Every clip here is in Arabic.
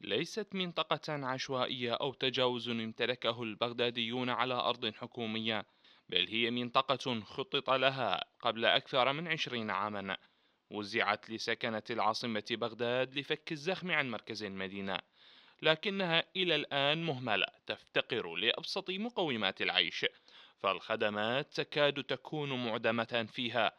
ليست منطقة عشوائية أو تجاوز امتلكه البغداديون على أرض حكومية بل هي منطقة خطط لها قبل أكثر من عشرين عاما وزعت لسكنة العاصمة بغداد لفك الزخم عن مركز المدينة لكنها إلى الآن مهملة تفتقر لأبسط مقومات العيش فالخدمات تكاد تكون معدمة فيها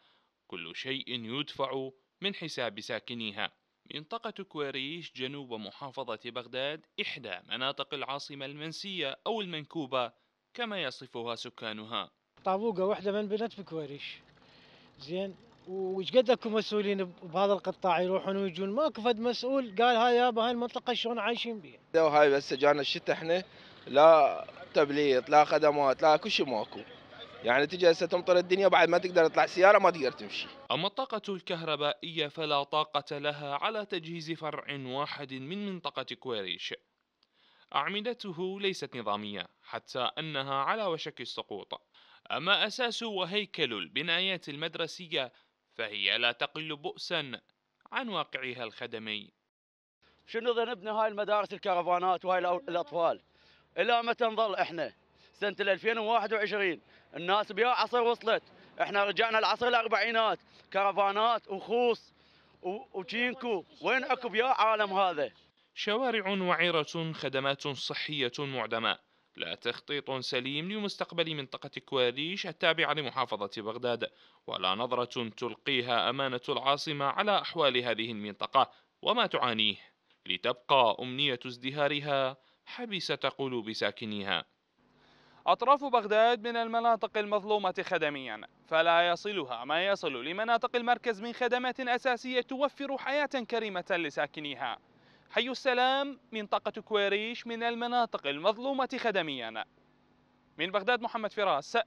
كل شيء يدفع من حساب ساكنيها منطقة كواريش جنوب محافظة بغداد إحدى مناطق العاصمة المنسية أو المنكوبة كما يصفها سكانها طابوقة واحدة من بنات بكواريش زين وش قد اكو مسؤولين بهذا القطاع يروحون ويجون ماكو فد مسؤول قال هاي يابا هاي المنطقه شلون عايشين بيها. وهاي بس جانا الشتاء احنا لا تبليط لا خدمات لا كل شيء ماكو. يعني تجي هسه تمطر الدنيا بعد ما تقدر تطلع سياره ما تقدر تمشي. اما الطاقه الكهربائيه فلا طاقه لها على تجهيز فرع واحد من منطقه كويريش. اعمدته ليست نظاميه حتى انها على وشك السقوط. اما اساس وهيكل البنايات المدرسيه فهي لا تقل بؤسا عن واقعها الخدمي. شنو ذنبنا هاي المدارس الكرفانات وهاي الاطفال؟ الى متى نظل احنا؟ سنه 2021 الناس بيا عصر وصلت احنا رجعنا العصر الاربعينات كرفانات وخوص وتشينكو وين اكو بيا عالم هذا شوارع وعرة خدمات صحية معدمة لا تخطيط سليم لمستقبل منطقة كواليش التابعة لمحافظة بغداد ولا نظرة تلقيها أمانة العاصمة على أحوال هذه المنطقة وما تعانيه لتبقى أمنية ازدهارها حبسة قلوب ساكنيها أطراف بغداد من المناطق المظلومة خدميا فلا يصلها ما يصل لمناطق المركز من خدمات أساسية توفر حياة كريمة لساكنيها حي السلام منطقة كويريش من المناطق المظلومة خدميا من بغداد محمد فراس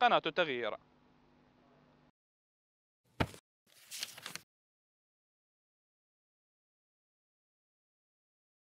قناة التغيير